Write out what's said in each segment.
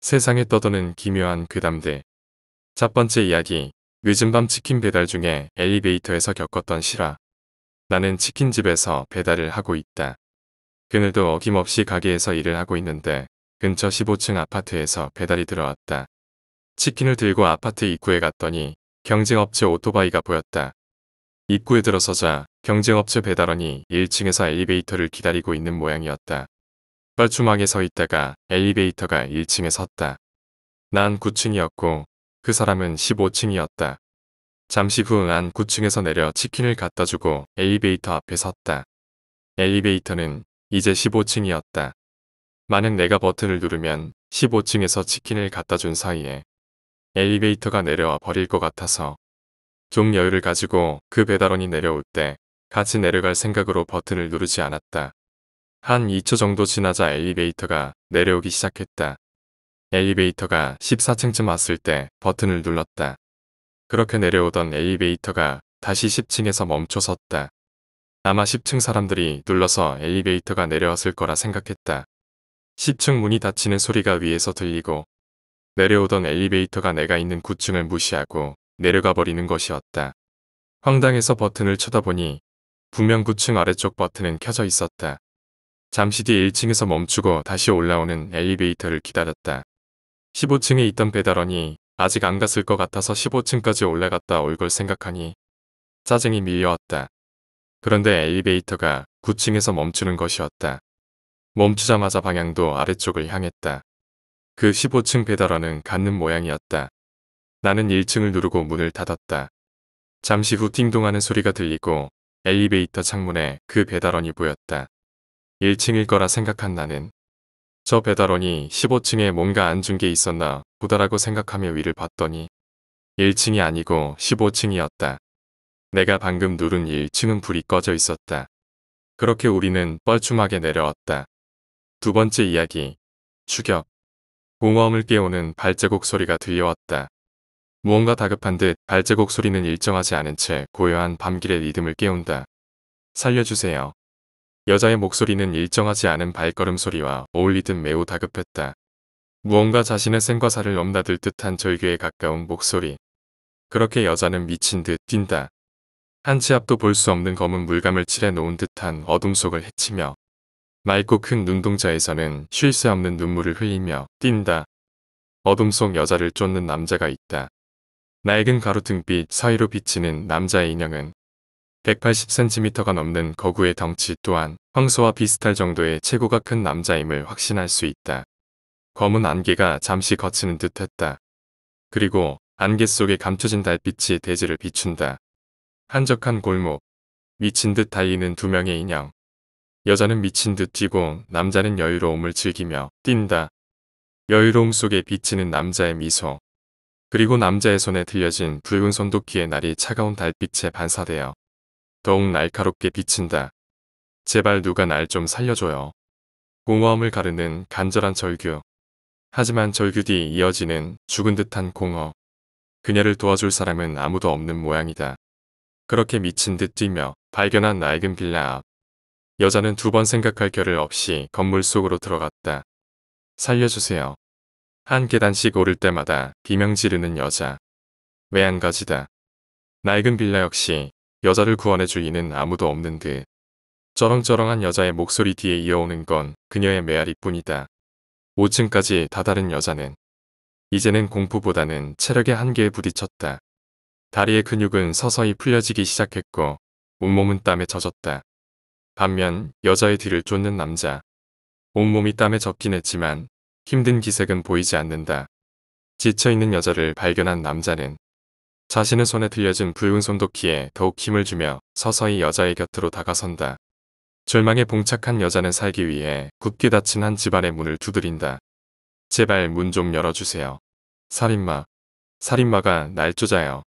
세상에 떠도는 기묘한 괴담들. 첫 번째 이야기, 늦은 밤 치킨 배달 중에 엘리베이터에서 겪었던 실화. 나는 치킨집에서 배달을 하고 있다. 그늘도 어김없이 가게에서 일을 하고 있는데 근처 15층 아파트에서 배달이 들어왔다. 치킨을 들고 아파트 입구에 갔더니 경쟁업체 오토바이가 보였다. 입구에 들어서자 경쟁업체 배달원이 1층에서 엘리베이터를 기다리고 있는 모양이었다. 뻘쭘하게 서 있다가 엘리베이터가 1층에 섰다. 난 9층이었고 그 사람은 15층이었다. 잠시 후 난 9층에서 내려 치킨을 갖다 주고 엘리베이터 앞에 섰다. 엘리베이터는 이제 15층이었다. 만약 내가 버튼을 누르면 15층에서 치킨을 갖다 준 사이에 엘리베이터가 내려와 버릴 것 같아서 좀 여유를 가지고 그 배달원이 내려올 때 같이 내려갈 생각으로 버튼을 누르지 않았다. 한 2초 정도 지나자 엘리베이터가 내려오기 시작했다. 엘리베이터가 14층쯤 왔을 때 버튼을 눌렀다. 그렇게 내려오던 엘리베이터가 다시 10층에서 멈춰 섰다. 아마 10층 사람들이 눌러서 엘리베이터가 내려왔을 거라 생각했다. 10층 문이 닫히는 소리가 위에서 들리고 내려오던 엘리베이터가 내가 있는 9층을 무시하고 내려가 버리는 것이었다. 황당해서 버튼을 쳐다보니 분명 9층 아래쪽 버튼은 켜져 있었다. 잠시 뒤 1층에서 멈추고 다시 올라오는 엘리베이터를 기다렸다. 15층에 있던 배달원이 아직 안 갔을 것 같아서 15층까지 올라갔다 올 걸 생각하니 짜증이 밀려왔다. 그런데 엘리베이터가 9층에서 멈추는 것이었다. 멈추자마자 방향도 아래쪽을 향했다. 그 15층 배달원은 갖는 모양이었다. 나는 1층을 누르고 문을 닫았다. 잠시 후 띵동하는 소리가 들리고 엘리베이터 창문에 그 배달원이 보였다. 1층일 거라 생각한 나는 저 배달원이 15층에 뭔가 앉은 게 있었나 보다라고 생각하며 위를 봤더니 1층이 아니고 15층이었다. 내가 방금 누른 1층은 불이 꺼져 있었다. 그렇게 우리는 뻘쭘하게 내려왔다. 두 번째 이야기. 추격. 공허함을 깨우는 발제곡 소리가 들려왔다. 무언가 다급한 듯발제곡 소리는 일정하지 않은 채 고요한 밤길의 리듬을 깨운다. 살려주세요. 여자의 목소리는 일정하지 않은 발걸음 소리와 어울리듯 매우 다급했다. 무언가 자신의 생과 사를 넘나들 듯한 절규에 가까운 목소리. 그렇게 여자는 미친 듯 뛴다. 한 치 앞도 볼 수 없는 검은 물감을 칠해 놓은 듯한 어둠 속을 헤치며 맑고 큰 눈동자에서는 쉴 새 없는 눈물을 흘리며 뛴다. 어둠 속 여자를 쫓는 남자가 있다. 낡은 가로등빛 사이로 비치는 남자의 인형은 180cm가 넘는 거구의 덩치 또한 황소와 비슷할 정도의 체구가 큰 남자임을 확신할 수 있다. 검은 안개가 잠시 거치는 듯 했다. 그리고 안개 속에 감춰진 달빛이 대지를 비춘다. 한적한 골목. 미친 듯 달리는 두 명의 인형. 여자는 미친 듯 뛰고 남자는 여유로움을 즐기며 뛴다. 여유로움 속에 비치는 남자의 미소. 그리고 남자의 손에 들려진 붉은 손도끼의 날이 차가운 달빛에 반사되어 더욱 날카롭게 비친다. 제발 누가 날 좀 살려줘요. 공허함을 가르는 간절한 절규. 하지만 절규 뒤 이어지는 죽은 듯한 공허. 그녀를 도와줄 사람은 아무도 없는 모양이다. 그렇게 미친 듯 뛰며 발견한 낡은 빌라 앞. 여자는 두 번 생각할 겨를 없이 건물 속으로 들어갔다. 살려주세요. 한 계단씩 오를 때마다 비명 지르는 여자. 왜 안 가지다. 낡은 빌라 역시 여자를 구원해 줄 이는 아무도 없는 듯쩌렁쩌렁한 그 여자의 목소리 뒤에 이어오는 건 그녀의 메아리뿐이다. 5층까지 다다른 여자는 이제는 공포보다는 체력의 한계에 부딪혔다. 다리의 근육은 서서히 풀려지기 시작했고 온몸은 땀에 젖었다. 반면 여자의 뒤를 쫓는 남자. 온몸이 땀에 젖긴 했지만 힘든 기색은 보이지 않는다. 지쳐있는 여자를 발견한 남자는 자신의 손에 들려진 붉은 손도끼에 더욱 힘을 주며 서서히 여자의 곁으로 다가선다. 절망에 봉착한 여자는 살기 위해 굳게 닫힌 한 집안의 문을 두드린다. 제발 문 좀 열어주세요. 살인마. 살인마가 날쫓아요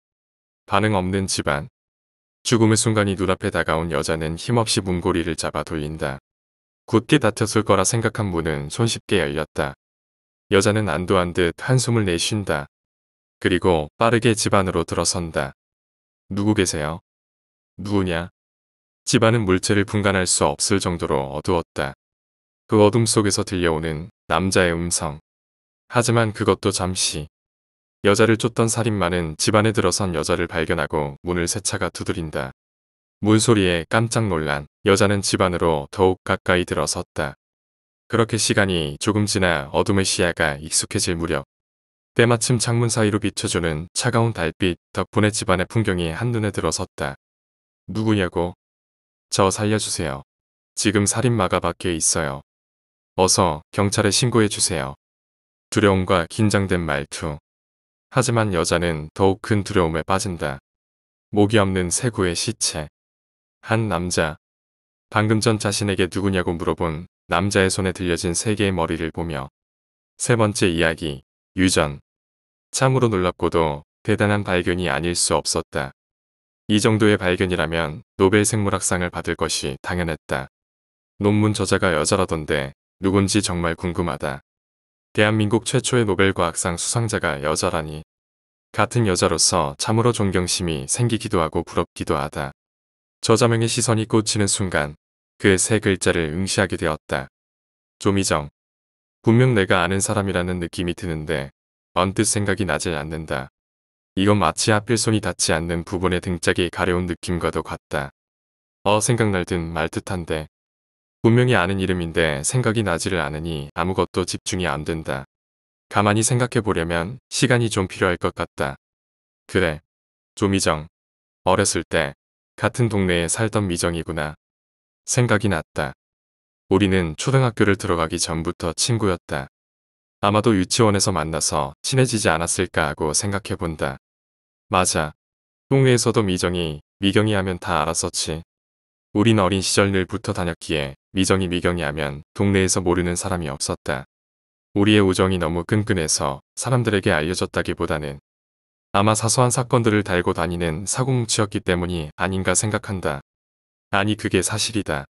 반응 없는 집안. 죽음의 순간이 눈앞에 다가온 여자는 힘없이 문고리를 잡아 돌린다. 굳게 닫혔을 거라 생각한 문은 손쉽게 열렸다. 여자는 안도한 듯 한숨을 내쉰다. 그리고 빠르게 집 안으로 들어선다. 누구 계세요? 누구냐? 집안은 물체를 분간할 수 없을 정도로 어두웠다. 그 어둠 속에서 들려오는 남자의 음성. 하지만 그것도 잠시. 여자를 쫓던 살인마는 집안에 들어선 여자를 발견하고 문을 세차가 두드린다. 문소리에 깜짝 놀란 여자는 집안으로 더욱 가까이 들어섰다. 그렇게 시간이 조금 지나 어둠의 시야가 익숙해질 무렵 때마침 창문 사이로 비춰주는 차가운 달빛 덕분에 집안의 풍경이 한눈에 들어섰다. 누구냐고? 저 살려주세요. 지금 살인마가 밖에 있어요. 어서 경찰에 신고해주세요. 두려움과 긴장된 말투. 하지만 여자는 더욱 큰 두려움에 빠진다. 목이 없는 세구의 시체. 한 남자. 방금 전 자신에게 누구냐고 물어본 남자의 손에 들려진 세 개의 머리를 보며 세 번째 이야기. 유전. 참으로 놀랍고도 대단한 발견이 아닐 수 없었다. 이 정도의 발견이라면 노벨 생물학상을 받을 것이 당연했다. 논문 저자가 여자라던데 누군지 정말 궁금하다. 대한민국 최초의 노벨과학상 수상자가 여자라니. 같은 여자로서 참으로 존경심이 생기기도 하고 부럽기도 하다. 저자명의 시선이 꽂히는 순간 그의 세 글자를 응시하게 되었다. 조미정. 분명 내가 아는 사람이라는 느낌이 드는데 언뜻 생각이 나질 않는다. 이건 마치 하필 손이 닿지 않는 부분의 등짝이 가려운 느낌과도 같다. 어 생각날 듯 말 듯한데 분명히 아는 이름인데 생각이 나지를 않으니 아무것도 집중이 안 된다. 가만히 생각해보려면 시간이 좀 필요할 것 같다. 그래. 조미정. 어렸을 때 같은 동네에 살던 미정이구나. 생각이 났다. 우리는 초등학교를 들어가기 전부터 친구였다. 아마도 유치원에서 만나서 친해지지 않았을까 하고 생각해본다. 맞아. 동네에서도 미정이 미경이 하면 다 알았었지. 우린 어린 시절 늘 붙어 다녔기에 미정이 미경이 하면 동네에서 모르는 사람이 없었다. 우리의 우정이 너무 끈끈해서 사람들에게 알려졌다기보다는 아마 사소한 사건들을 달고 다니는 사공치였기 때문이 아닌가 생각한다. 아니 그게 사실이다.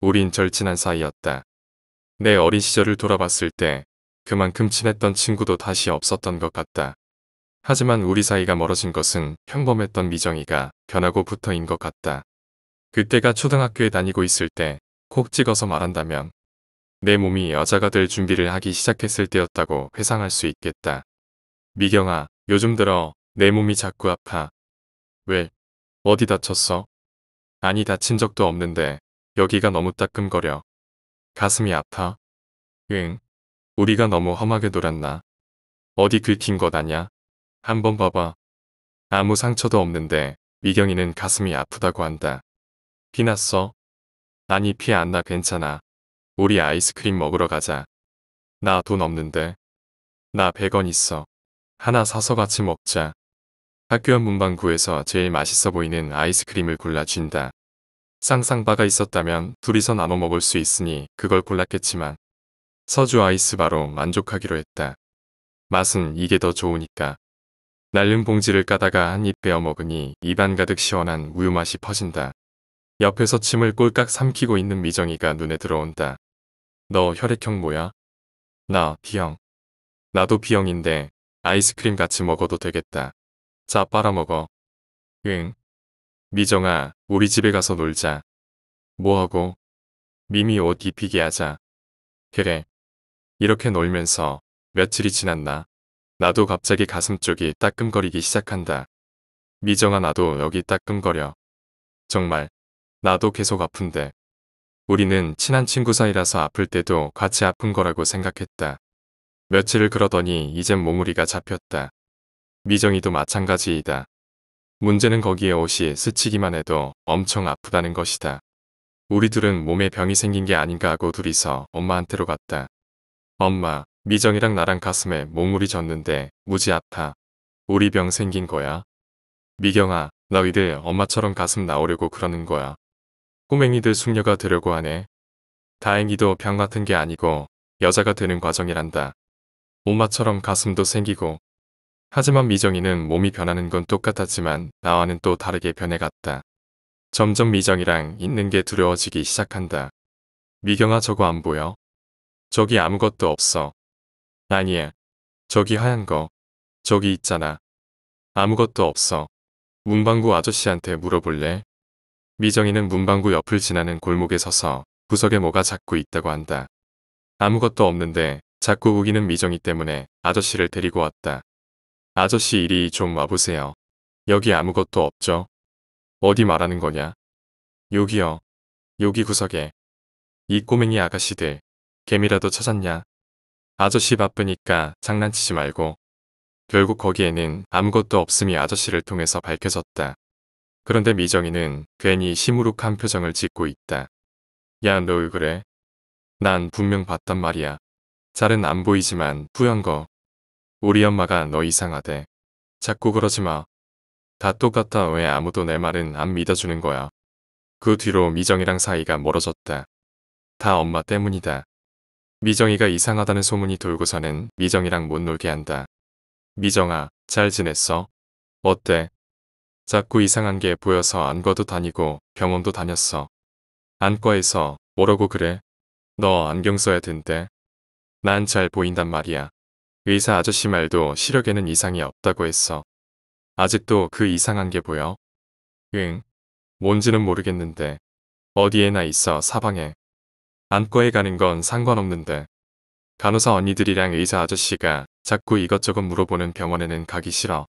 우린 절친한 사이였다. 내 어린 시절을 돌아봤을 때 그만큼 친했던 친구도 다시 없었던 것 같다. 하지만 우리 사이가 멀어진 것은 평범했던 미정이가 변하고붙어인것 같다. 그때가 초등학교에 다니고 있을 때 콕 찍어서 말한다면 내 몸이 여자가 될 준비를 하기 시작했을 때였다고 회상할 수 있겠다. 미경아, 요즘 들어 내 몸이 자꾸 아파. 왜? 어디 다쳤어? 아니 다친 적도 없는데 여기가 너무 따끔거려. 가슴이 아파. 응. 우리가 너무 험하게 놀았나. 어디 긁힌 것 아냐? 한번 봐봐. 아무 상처도 없는데 미경이는 가슴이 아프다고 한다. 피났어? 아니 피 안나 괜찮아. 우리 아이스크림 먹으러 가자. 나 돈 없는데. 나 100원 있어. 하나 사서 같이 먹자. 학교 앞 문방구에서 제일 맛있어 보이는 아이스크림을 골라준다. 쌍쌍바가 있었다면 둘이서 나눠 먹을 수 있으니 그걸 골랐겠지만 서주 아이스바로 만족하기로 했다. 맛은 이게 더 좋으니까. 날른 봉지를 까다가 한입 베어 먹으니 입안 가득 시원한 우유 맛이 퍼진다. 옆에서 침을 꼴깍 삼키고 있는 미정이가 눈에 들어온다. 너 혈액형 뭐야? 나 B형. 나도 B형인데 아이스크림 같이 먹어도 되겠다. 자 빨아먹어. 응. 미정아, 우리 집에 가서 놀자. 뭐하고? 미미 옷 입히게 하자. 그래. 이렇게 놀면서 며칠이 지났나? 나도 갑자기 가슴 쪽이 따끔거리기 시작한다. 미정아 나도 여기 따끔거려. 정말. 나도 계속 아픈데. 우리는 친한 친구 사이라서 아플 때도 같이 아픈 거라고 생각했다. 며칠을 그러더니 이젠 몸무리가 잡혔다. 미정이도 마찬가지이다. 문제는 거기에 옷이 스치기만 해도 엄청 아프다는 것이다. 우리 둘은 몸에 병이 생긴 게 아닌가 하고 둘이서 엄마한테로 갔다. 엄마, 미정이랑 나랑 가슴에 몸물이 졌는데 무지 아파. 우리 병 생긴 거야. 미경아, 너희들 엄마처럼 가슴 나오려고 그러는 거야. 꼬맹이들 숙녀가 되려고 하네. 다행히도 병 같은 게 아니고 여자가 되는 과정이란다. 엄마처럼 가슴도 생기고 하지만 미정이는 몸이 변하는 건 똑같았지만 나와는 또 다르게 변해갔다. 점점 미정이랑 있는 게 두려워지기 시작한다. 미경아 저거 안 보여? 저기 아무것도 없어. 아니야. 저기 하얀 거. 저기 있잖아. 아무것도 없어. 문방구 아저씨한테 물어볼래? 미정이는 문방구 옆을 지나는 골목에 서서 구석에 뭐가 자꾸 있다고 한다. 아무것도 없는데 자꾸 우기는 미정이 때문에 아저씨를 데리고 왔다. 아저씨 이리 좀 와보세요. 여기 아무것도 없죠? 어디 말하는 거냐? 여기요. 여기 구석에. 이 꼬맹이 아가씨들. 개미라도 찾았냐? 아저씨 바쁘니까 장난치지 말고. 결국 거기에는 아무것도 없음이 아저씨를 통해서 밝혀졌다. 그런데 미정이는 괜히 시무룩한 표정을 짓고 있다. 야, 너 왜 그래? 난 분명 봤단 말이야. 잘은 안 보이지만 뿌연 거 우리 엄마가 너 이상하대. 자꾸 그러지 마. 다 똑같다 왜 아무도 내 말은 안 믿어주는 거야. 그 뒤로 미정이랑 사이가 멀어졌다. 다 엄마 때문이다. 미정이가 이상하다는 소문이 돌고서는 미정이랑 못 놀게 한다. 미정아, 잘 지냈어? 어때? 자꾸 이상한 게 보여서 안과도 다니고 병원도 다녔어. 안과에서 뭐라고 그래? 너 안경 써야 된대. 난 잘 보인단 말이야. 의사 아저씨 말도 시력에는 이상이 없다고 했어. 아직도 그 이상한 게 보여? 응. 뭔지는 모르겠는데. 어디에나 있어, 사방에. 안과에 가는 건 상관없는데. 간호사 언니들이랑 의사 아저씨가 자꾸 이것저것 물어보는 병원에는 가기 싫어.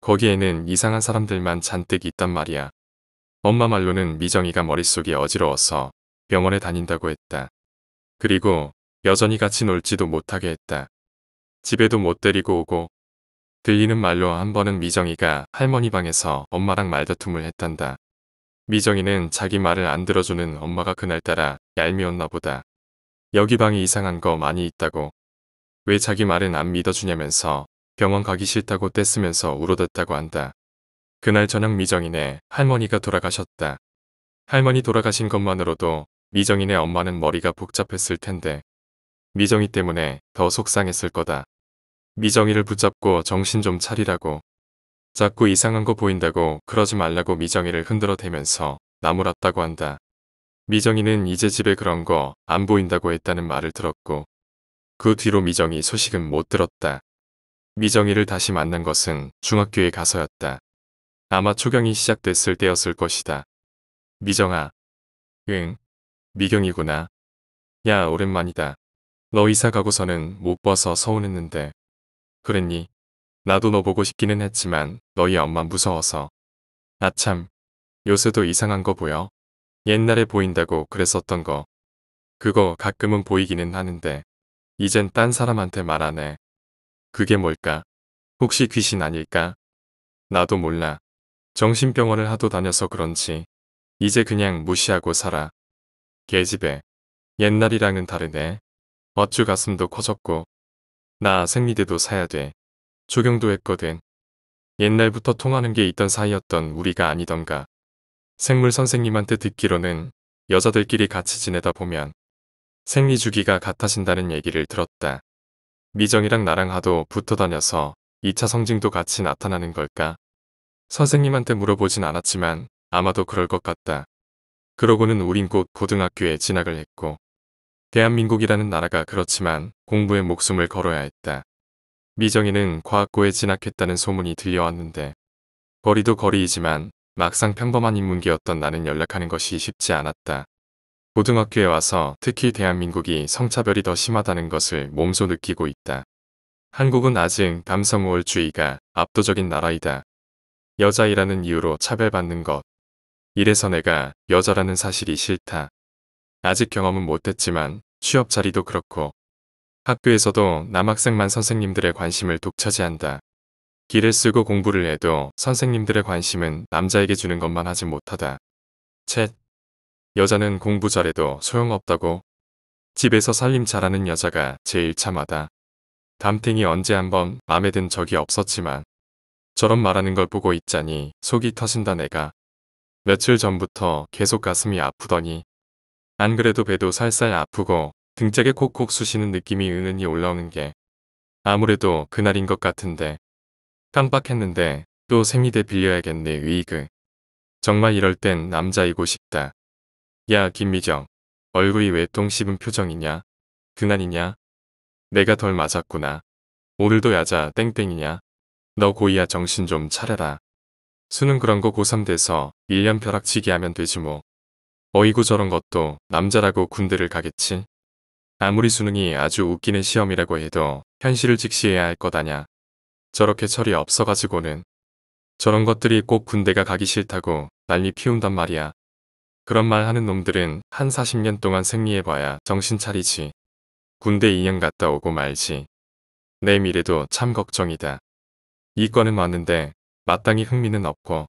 거기에는 이상한 사람들만 잔뜩 있단 말이야. 엄마 말로는 미정이가 머릿속이 어지러워서 병원에 다닌다고 했다. 그리고 여전히 같이 놀지도 못하게 했다. 집에도 못 데리고 오고 들리는 말로 한 번은 미정이가 할머니 방에서 엄마랑 말다툼을 했단다. 미정이는 자기 말을 안 들어주는 엄마가 그날따라 얄미웠나 보다. 여기 방이 이상한 거 많이 있다고. 왜 자기 말은 안 믿어주냐면서 병원 가기 싫다고 떼쓰면서 울어댔다고 한다. 그날 저녁 미정이네 할머니가 돌아가셨다. 할머니 돌아가신 것만으로도 미정이네 엄마는 머리가 복잡했을 텐데 미정이 때문에 더 속상했을 거다. 미정이를 붙잡고 정신 좀 차리라고. 자꾸 이상한 거 보인다고 그러지 말라고 미정이를 흔들어 대면서 나무랐다고 한다. 미정이는 이제 집에 그런 거 안 보인다고 했다는 말을 들었고 그 뒤로 미정이 소식은 못 들었다. 미정이를 다시 만난 것은 중학교에 가서였다. 아마 초경이 시작됐을 때였을 것이다. 미정아. 응. 미경이구나. 야 오랜만이다. 너 이사 가고서는 못 봐서 서운했는데 그랬니? 나도 너 보고 싶기는 했지만 너희 엄마 무서워서. 아참, 요새도 이상한 거 보여? 옛날에 보인다고 그랬었던 거. 그거 가끔은 보이기는 하는데 이젠 딴 사람한테 말하네. 그게 뭘까? 혹시 귀신 아닐까? 나도 몰라. 정신병원을 하도 다녀서 그런지 이제 그냥 무시하고 살아. 계집에 옛날이랑은 다르네. 어쭈 가슴도 커졌고 나생리대도 사야 돼. 조경도 했거든. 옛날부터 통하는 게 있던 사이였던 우리가 아니던가. 생물 선생님한테 듣기로는 여자들끼리 같이 지내다 보면 생리 주기가 같아진다는 얘기를 들었다. 미정이랑 나랑 하도 붙어 다녀서 2차 성징도 같이 나타나는 걸까? 선생님한테 물어보진 않았지만 아마도 그럴 것 같다. 그러고는 우린 곧 고등학교에 진학을 했고 대한민국이라는 나라가 그렇지만 공부에 목숨을 걸어야 했다. 미정이는 과학고에 진학했다는 소문이 들려왔는데 거리도 거리이지만 막상 평범한 인문계였던 나는 연락하는 것이 쉽지 않았다. 고등학교에 와서 특히 대한민국이 성차별이 더 심하다는 것을 몸소 느끼고 있다. 한국은 아직 감성우월주의가 압도적인 나라이다. 여자이라는 이유로 차별받는 것. 이래서 내가 여자라는 사실이 싫다. 아직 경험은 못했지만 취업 자리도 그렇고 학교에서도 남학생만 선생님들의 관심을 독차지한다. 길을 쓰고 공부를 해도 선생님들의 관심은 남자에게 주는 것만 하지 못하다. 챗. 여자는 공부 잘해도 소용없다고. 집에서 살림 잘하는 여자가 제일 참하다. 담탱이 언제 한번 마음에 든 적이 없었지만 저런 말하는 걸 보고 있자니 속이 터진다 내가. 며칠 전부터 계속 가슴이 아프더니 안 그래도 배도 살살 아프고 등짝에 콕콕 쑤시는 느낌이 은은히 올라오는 게 아무래도 그날인 것 같은데 깜빡했는데 또 세미대 빌려야겠네 으이그. 정말 이럴 땐 남자이고 싶다. 야 김미정 얼굴이 왜 똥 씹은 표정이냐? 그날이냐? 내가 덜 맞았구나. 오늘도 야자 땡땡이냐? 너 고이야 정신 좀 차려라. 수능 그런 거 고3 돼서 1년 벼락치기 하면 되지 뭐. 어이구 저런 것도 남자라고 군대를 가겠지. 아무리 수능이 아주 웃기는 시험이라고 해도 현실을 직시해야 할것 아냐. 저렇게 철이 없어가지고는 저런 것들이 꼭 군대가 가기 싫다고 난리 피운단 말이야. 그런 말 하는 놈들은 한 40년 동안 생리해봐야 정신 차리지. 군대 2년 갔다 오고 말지. 내 미래도 참 걱정이다. 이과는 왔는데 마땅히 흥미는 없고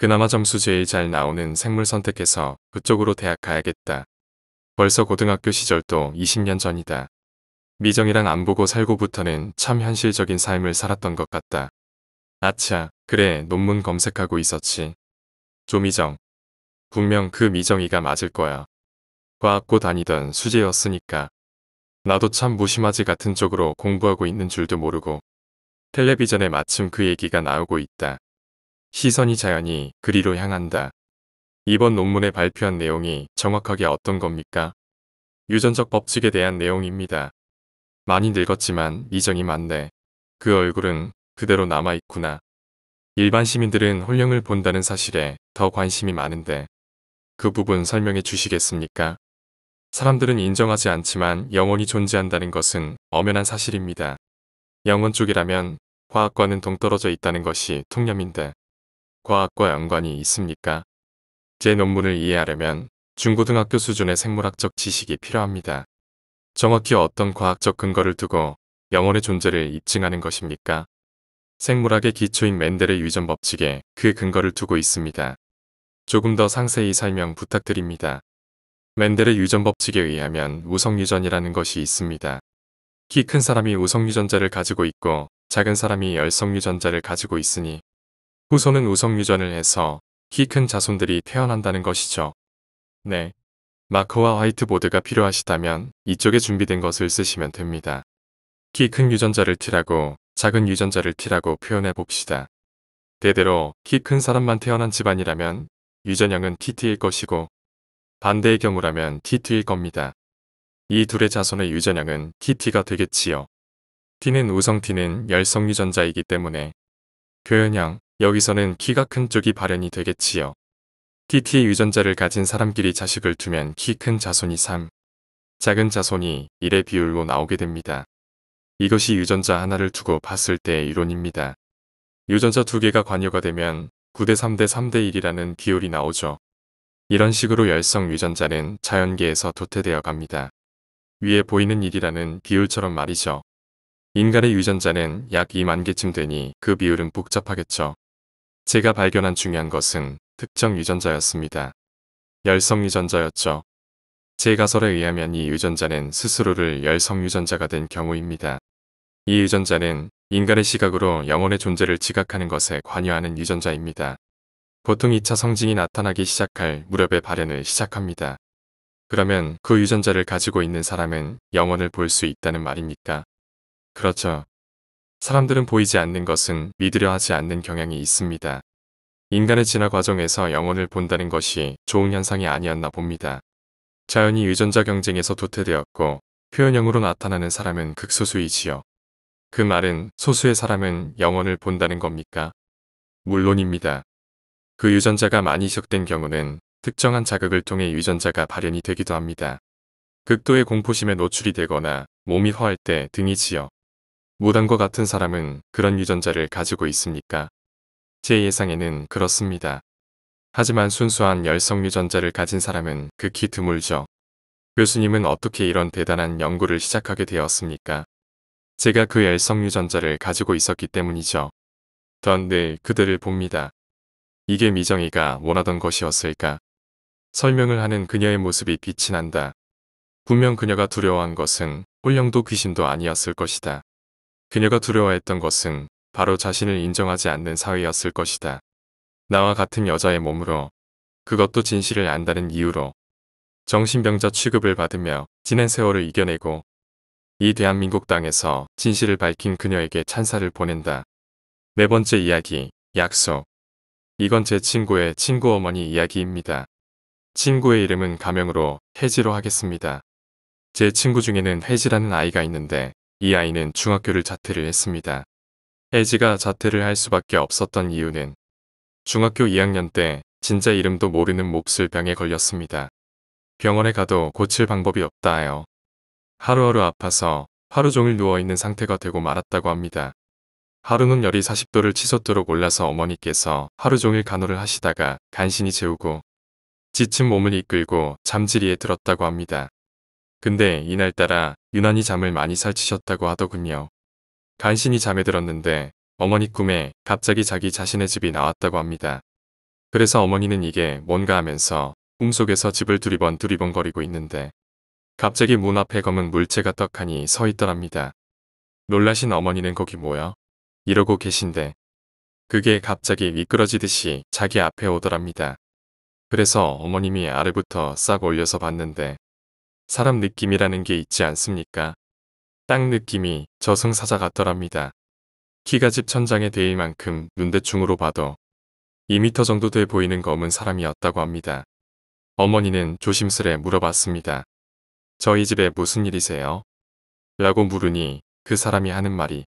그나마 점수 제일 잘 나오는 생물 선택해서 그쪽으로 대학 가야겠다. 벌써 고등학교 시절도 20년 전이다. 미정이랑 안 보고 살고부터는 참 현실적인 삶을 살았던 것 같다. 아차, 그래 논문 검색하고 있었지. 조미정. 분명 그 미정이가 맞을 거야. 과학고 다니던 수재였으니까. 나도 참 무심하지 같은 쪽으로 공부하고 있는 줄도 모르고. 텔레비전에 마침 그 얘기가 나오고 있다. 시선이 자연히 그리로 향한다. 이번 논문에 발표한 내용이 정확하게 어떤 겁니까? 유전적 법칙에 대한 내용입니다. 많이 늙었지만 미정이 많네. 그 얼굴은 그대로 남아있구나. 일반 시민들은 혼령을 본다는 사실에 더 관심이 많은데 그 부분 설명해 주시겠습니까? 사람들은 인정하지 않지만 영혼이 존재한다는 것은 엄연한 사실입니다. 영혼 쪽이라면 과학과는 동떨어져 있다는 것이 통념인데 과학과 연관이 있습니까? 제 논문을 이해하려면 중고등학교 수준의 생물학적 지식이 필요합니다. 정확히 어떤 과학적 근거를 두고 영혼의 존재를 입증하는 것입니까? 생물학의 기초인 맨델의 유전 법칙에 그 근거를 두고 있습니다. 조금 더 상세히 설명 부탁드립니다. 맨델의 유전 법칙에 의하면 우성 유전이라는 것이 있습니다. 키 큰 사람이 우성 유전자를 가지고 있고 작은 사람이 열성 유전자를 가지고 있으니 후손은 우성유전을 해서 키 큰 자손들이 태어난다는 것이죠. 네. 마커와 화이트보드가 필요하시다면 이쪽에 준비된 것을 쓰시면 됩니다. 키 큰 유전자를 T라고 작은 유전자를 T라고 표현해 봅시다. 대대로 키 큰 사람만 태어난 집안이라면 유전형은 TT일 것이고 반대의 경우라면 TT일 겁니다. 이 둘의 자손의 유전형은 TT가 되겠지요. T는 우성 T는 열성 유전자이기 때문에 교현형 여기서는 키가 큰 쪽이 발현이 되겠지요. TT 유전자를 가진 사람끼리 자식을 두면 키 큰 자손이 3, 작은 자손이 1의 비율로 나오게 됩니다. 이것이 유전자 하나를 두고 봤을 때의 이론입니다. 유전자 두 개가 관여가 되면 9대 3대 3대 1이라는 비율이 나오죠. 이런 식으로 열성 유전자는 자연계에서 도태되어 갑니다. 위에 보이는 1이라는 비율처럼 말이죠. 인간의 유전자는 약 2만 개쯤 되니 그 비율은 복잡하겠죠. 제가 발견한 중요한 것은 특정 유전자였습니다. 열성 유전자였죠. 제 가설에 의하면 이 유전자는 스스로를 열성 유전자가 된 경우입니다. 이 유전자는 인간의 시각으로 영혼의 존재를 지각하는 것에 관여하는 유전자입니다. 보통 2차 성징이 나타나기 시작할 무렵에 발현을 시작합니다. 그러면 그 유전자를 가지고 있는 사람은 영혼을 볼 수 있다는 말입니까? 그렇죠. 사람들은 보이지 않는 것은 믿으려 하지 않는 경향이 있습니다. 인간의 진화 과정에서 영혼을 본다는 것이 좋은 현상이 아니었나 봅니다. 자연이 유전자 경쟁에서 도태되었고 표현형으로 나타나는 사람은 극소수이지요. 그 말은 소수의 사람은 영혼을 본다는 겁니까? 물론입니다. 그 유전자가 많이 이식된 경우는 특정한 자극을 통해 유전자가 발현이 되기도 합니다. 극도의 공포심에 노출이 되거나 몸이 허할 때 등이지요. 무당과 같은 사람은 그런 유전자를 가지고 있습니까? 제 예상에는 그렇습니다. 하지만 순수한 열성 유전자를 가진 사람은 극히 드물죠. 교수님은 어떻게 이런 대단한 연구를 시작하게 되었습니까? 제가 그 열성 유전자를 가지고 있었기 때문이죠. 던늘 그들을 봅니다. 이게 미정이가 원하던 것이었을까? 설명을 하는 그녀의 모습이 빛이 난다. 분명 그녀가 두려워한 것은 홀령도 귀신도 아니었을 것이다. 그녀가 두려워했던 것은 바로 자신을 인정하지 않는 사회였을 것이다. 나와 같은 여자의 몸으로 그것도 진실을 안다는 이유로 정신병자 취급을 받으며 지난 세월을 이겨내고 이 대한민국 땅에서 진실을 밝힌 그녀에게 찬사를 보낸다. 네 번째 이야기, 약속. 이건 제 친구의 친구 어머니 이야기입니다. 친구의 이름은 가명으로 혜지로 하겠습니다. 제 친구 중에는 혜지라는 아이가 있는데 이 아이는 중학교를 자퇴를 했습니다. 혜지가 자퇴를 할 수밖에 없었던 이유는 중학교 2학년 때 진짜 이름도 모르는 몹쓸 병에 걸렸습니다. 병원에 가도 고칠 방법이 없다 하여 하루하루 아파서 하루 종일 누워있는 상태가 되고 말았다고 합니다. 하루는 열이 40도를 치솟도록 올라서 어머니께서 하루 종일 간호를 하시다가 간신히 재우고 지친 몸을 이끌고 잠자리에 들었다고 합니다. 근데 이날따라 유난히 잠을 많이 설치셨다고 하더군요. 간신히 잠에 들었는데 어머니 꿈에 갑자기 자기 자신의 집이 나왔다고 합니다. 그래서 어머니는 이게 뭔가 하면서 꿈속에서 집을 두리번 두리번 거리고 있는데 갑자기 문 앞에 검은 물체가 떡하니 서 있더랍니다. 놀라신 어머니는 거기 뭐야? 이러고 계신데 그게 갑자기 미끄러지듯이 자기 앞에 오더랍니다. 그래서 어머님이 아래부터 싹 올려서 봤는데 사람 느낌이라는 게 있지 않습니까? 땅 느낌이 저승사자 같더랍니다. 키가 집 천장에 대일 만큼 눈대충으로 봐도 2미터 정도 돼 보이는 검은 사람이었다고 합니다. 어머니는 조심스레 물어봤습니다. 저희 집에 무슨 일이세요? 라고 물으니 그 사람이 하는 말이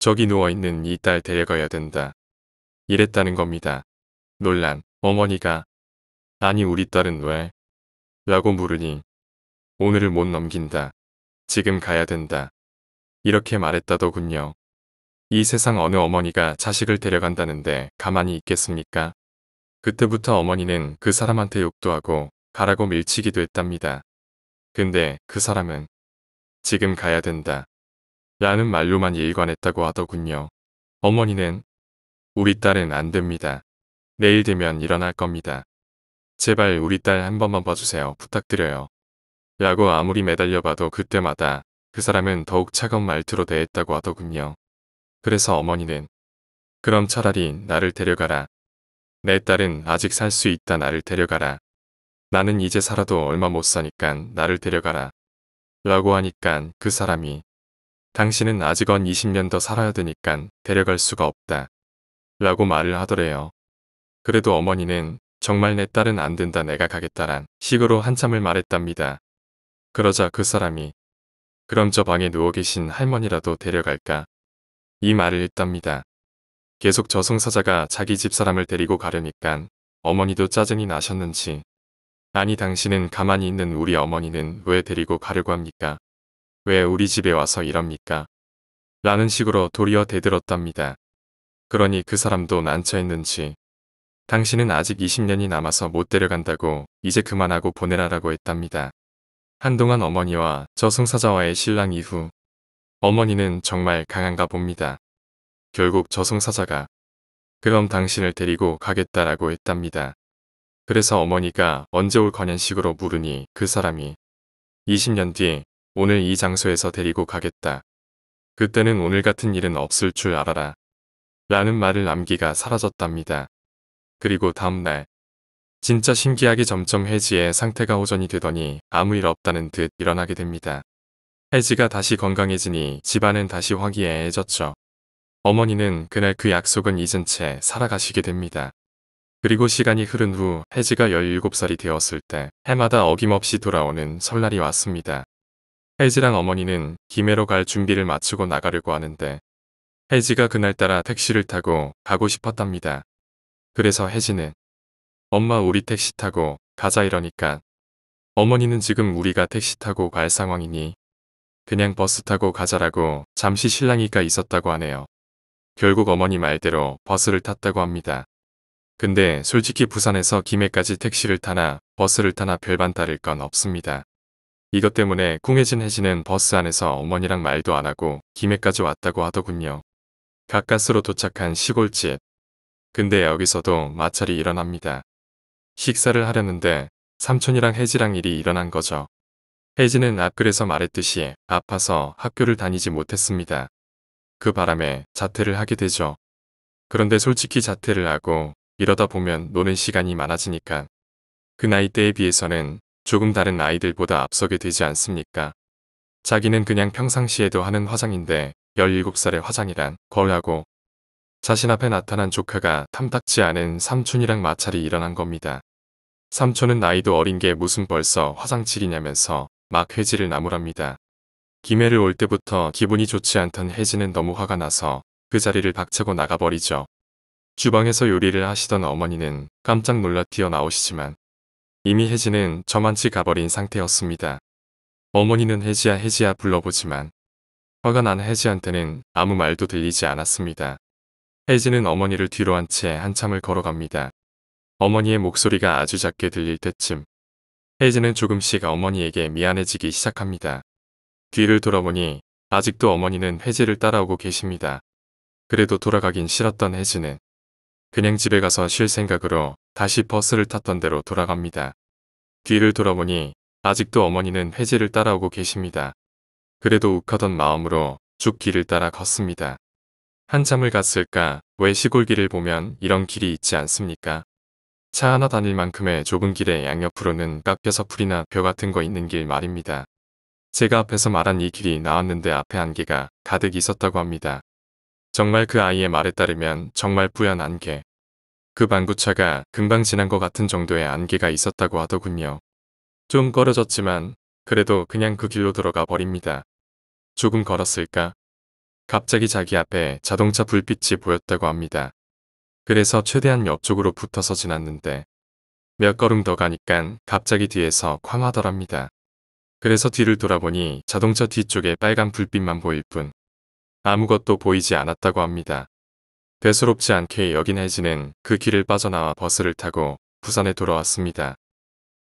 저기 누워있는 이 딸 데려가야 된다. 이랬다는 겁니다. 놀란 어머니가 아니 우리 딸은 왜? 라고 물으니 오늘을 못 넘긴다. 지금 가야 된다. 이렇게 말했다더군요. 이 세상 어느 어머니가 자식을 데려간다는데 가만히 있겠습니까? 그때부터 어머니는 그 사람한테 욕도 하고 가라고 밀치기도 했답니다. 근데 그 사람은 지금 가야 된다. 라는 말로만 일관했다고 하더군요. 어머니는 우리 딸은 안 됩니다. 내일 되면 일어날 겁니다. 제발 우리 딸 한 번만 봐주세요. 부탁드려요. 라고 아무리 매달려봐도 그때마다 그 사람은 더욱 차가운 말투로 대했다고 하더군요. 그래서 어머니는 그럼 차라리 나를 데려가라. 내 딸은 아직 살 수 있다 나를 데려가라. 나는 이제 살아도 얼마 못사니까 나를 데려가라. 라고 하니깐 그 사람이 당신은 아직은 20년 더 살아야 되니깐 데려갈 수가 없다. 라고 말을 하더래요. 그래도 어머니는 정말 내 딸은 안 된다 내가 가겠다란 식으로 한참을 말했답니다. 그러자 그 사람이 그럼 저 방에 누워 계신 할머니라도 데려갈까? 이 말을 했답니다. 계속 저승사자가 자기 집사람을 데리고 가려니깐 어머니도 짜증이 나셨는지 아니 당신은 가만히 있는 우리 어머니는 왜 데리고 가려고 합니까? 왜 우리 집에 와서 이럽니까? 라는 식으로 도리어 대들었답니다. 그러니 그 사람도 난처했는지 당신은 아직 20년이 남아서 못 데려간다고 이제 그만하고 보내라라고 했답니다. 한동안 어머니와 저승사자와의 신랑 이후 어머니는 정말 강한가 봅니다. 결국 저승사자가 그럼 당신을 데리고 가겠다라고 했답니다. 그래서 어머니가 언제 올 거냐식으로 물으니 그 사람이 20년 뒤 오늘 이 장소에서 데리고 가겠다. 그때는 오늘 같은 일은 없을 줄 알아라. 라는 말을 남기가 사라졌답니다. 그리고 다음날 진짜 신기하게 점점 해지의 상태가 호전이 되더니 아무 일 없다는 듯 일어나게 됩니다. 해지가 다시 건강해지니 집안은 다시 화기애애해졌죠. 어머니는 그날 그 약속은 잊은 채 살아가시게 됩니다. 그리고 시간이 흐른 후 해지가 17살이 되었을 때 해마다 어김없이 돌아오는 설날이 왔습니다. 해지랑 어머니는 김해로 갈 준비를 마치고 나가려고 하는데 해지가 그날따라 택시를 타고 가고 싶었답니다. 그래서 해지는 엄마 우리 택시 타고 가자 이러니까 어머니는 지금 우리가 택시 타고 갈 상황이니 그냥 버스 타고 가자라고 잠시 실랑이가 있었다고 하네요. 결국 어머니 말대로 버스를 탔다고 합니다. 근데 솔직히 부산에서 김해까지 택시를 타나 버스를 타나 별반 다를 건 없습니다. 이것 때문에 꿍해진 혜진은 버스 안에서 어머니랑 말도 안 하고 김해까지 왔다고 하더군요. 가까스로 도착한 시골집. 근데 여기서도 마찰이 일어납니다. 식사를 하려는데 삼촌이랑 혜지랑 일이 일어난 거죠. 혜지는 앞글에서 말했듯이 아파서 학교를 다니지 못했습니다. 그 바람에 자퇴를 하게 되죠. 그런데 솔직히 자퇴를 하고 이러다 보면 노는 시간이 많아지니까 그 나이 때에 비해서는 조금 다른 아이들보다 앞서게 되지 않습니까? 자기는 그냥 평상시에도 하는 화장인데 17살의 화장이란 거울하고 자신 앞에 나타난 조카가 탐탁지 않은 삼촌이랑 마찰이 일어난 겁니다. 삼촌은 나이도 어린 게 무슨 벌써 화상질이냐면서 막 혜지를 나무랍니다. 김해를 올 때부터 기분이 좋지 않던 혜지는 너무 화가 나서 그 자리를 박차고 나가버리죠. 주방에서 요리를 하시던 어머니는 깜짝 놀라 뛰어나오시지만 이미 혜지는 저만치 가버린 상태였습니다. 어머니는 혜지야 혜지야 불러보지만 화가 난 혜지한테는 아무 말도 들리지 않았습니다. 혜지는 어머니를 뒤로 한 채 한참을 걸어갑니다. 어머니의 목소리가 아주 작게 들릴 때쯤 헤이즈는 조금씩 어머니에게 미안해지기 시작합니다. 뒤를 돌아보니 아직도 어머니는 헤지를 따라오고 계십니다. 그래도 돌아가긴 싫었던 헤지는 그냥 집에 가서 쉴 생각으로 다시 버스를 탔던 대로 돌아갑니다. 뒤를 돌아보니 아직도 어머니는 헤지를 따라오고 계십니다. 그래도 욱하던 마음으로 쭉 길을 따라 걷습니다. 한참을 갔을까 왜 시골길을 보면 이런 길이 있지 않습니까? 차 하나 다닐 만큼의 좁은 길에 양옆으로는 깎여서 풀이나 벼 같은 거 있는 길 말입니다. 제가 앞에서 말한 이 길이 나왔는데 앞에 안개가 가득 있었다고 합니다. 정말 그 아이의 말에 따르면 정말 뿌연 안개. 그 방구차가 금방 지난 것 같은 정도의 안개가 있었다고 하더군요. 좀 꺼려졌지만 그래도 그냥 그 길로 들어가 버립니다. 조금 걸었을까? 갑자기 자기 앞에 자동차 불빛이 보였다고 합니다. 그래서 최대한 옆쪽으로 붙어서 지났는데 몇 걸음 더 가니깐 갑자기 뒤에서 쾅 하더랍니다. 그래서 뒤를 돌아보니 자동차 뒤쪽에 빨간 불빛만 보일 뿐 아무것도 보이지 않았다고 합니다. 대수롭지 않게 여긴 해지는 그 길을 빠져나와 버스를 타고 부산에 돌아왔습니다.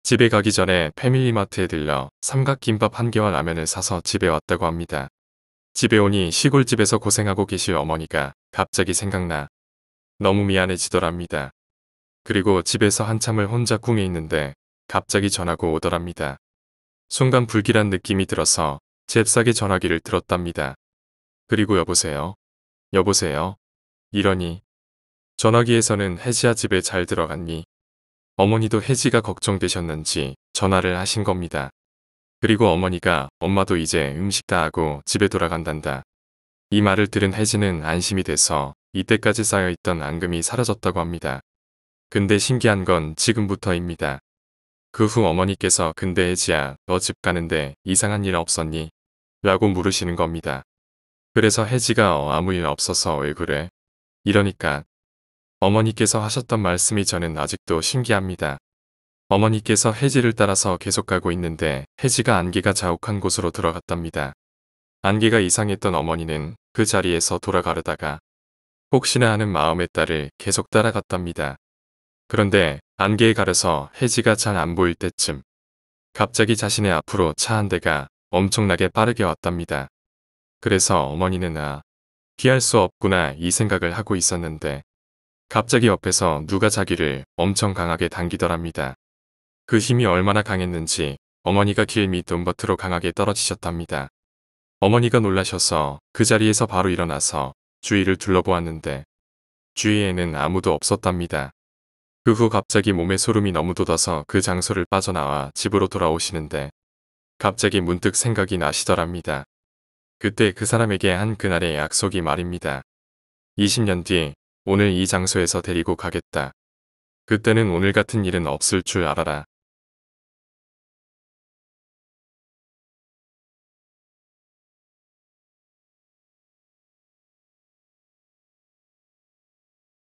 집에 가기 전에 패밀리마트에 들러 삼각김밥 한 개와 라면을 사서 집에 왔다고 합니다. 집에 오니 시골집에서 고생하고 계실 어머니가 갑자기 생각나 너무 미안해지더랍니다. 그리고 집에서 한참을 혼자 궁에 있는데 갑자기 전화고 오더랍니다. 순간 불길한 느낌이 들어서 잽싸게 전화기를 들었답니다. 그리고 여보세요? 여보세요? 이러니 전화기에서는 혜지야 집에 잘 들어갔니? 어머니도 혜지가 걱정되셨는지 전화를 하신 겁니다. 그리고 어머니가 엄마도 이제 음식 다 하고 집에 돌아간단다. 이 말을 들은 혜지는 안심이 돼서 이때까지 쌓여있던 앙금이 사라졌다고 합니다. 근데 신기한 건 지금부터입니다. 그 후 어머니께서 근데 애지야 너 집 가는데 이상한 일 없었니? 라고 물으시는 겁니다. 그래서 혜지가 어, 아무 일 없어서 왜 그래? 이러니까 어머니께서 하셨던 말씀이 저는 아직도 신기합니다. 어머니께서 혜지를 따라서 계속 가고 있는데 혜지가 안개가 자욱한 곳으로 들어갔답니다. 안개가 이상했던 어머니는 그 자리에서 돌아가려다가 혹시나 하는 마음의 딸을 계속 따라갔답니다. 그런데 안개에 가려서 해지가 잘 안 보일 때쯤 갑자기 자신의 앞으로 차 한 대가 엄청나게 빠르게 왔답니다. 그래서 어머니는 아, 피할 수 없구나 이 생각을 하고 있었는데 갑자기 옆에서 누가 자기를 엄청 강하게 당기더랍니다. 그 힘이 얼마나 강했는지 어머니가 길밑 돈버트로 강하게 떨어지셨답니다. 어머니가 놀라셔서 그 자리에서 바로 일어나서 주위를 둘러보았는데 주위에는 아무도 없었답니다. 그 후 갑자기 몸에 소름이 너무 돋아서 그 장소를 빠져나와 집으로 돌아오시는데 갑자기 문득 생각이 나시더랍니다. 그때 그 사람에게 한 그날의 약속이 말입니다. 20년 뒤 오늘 이 장소에서 데리고 가겠다. 그때는 오늘 같은 일은 없을 줄 알아라.